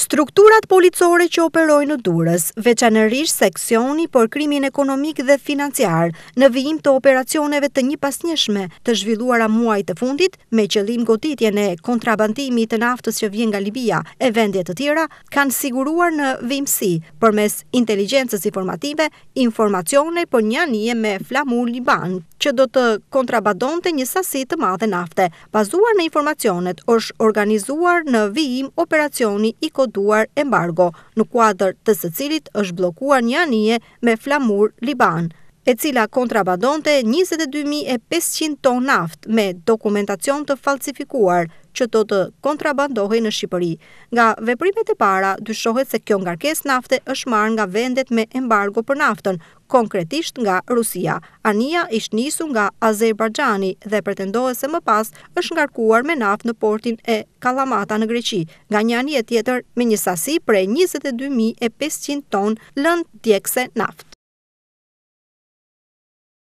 Strukturat policore që operojnë në durës, veçanërish seksioni për krimin ekonomik dhe financiar në vijim të operacioneve të një pasnjëshme të zhvilluara muaj të fundit, me qëllim gotitje në kontrabandimi të naftës që vjen nga Libia e vendjet të tjera, kanë siguruar në vimësi për mes inteligencës informative informacione për po një anije me flamur Liban që do të kontrabandonte një sasi të madhe nafte. Bazuar në informacionet, është organizuar në vijim operacioni i koduar embargo, në kuadër të së cilit është bllokuar një anije me flamur Liban e cila kontrabandonte 22.500 ton naft me dokumentacion të falsifikuar që do të kontrabandohi në Shqipëri. Nga veprimet e para, dyshohet se kjo rkes nafte është marrë nga vendet me embargo për naftën, konkretisht nga Rusia. Ania ishtë nisu nga Azerbajxani dhe pretendohet se më pas është ngarkuar me naft në portin e Kalamata në Greqi, nga një anje tjetër me një sasi prej 22.500 ton lënd tjekse naft.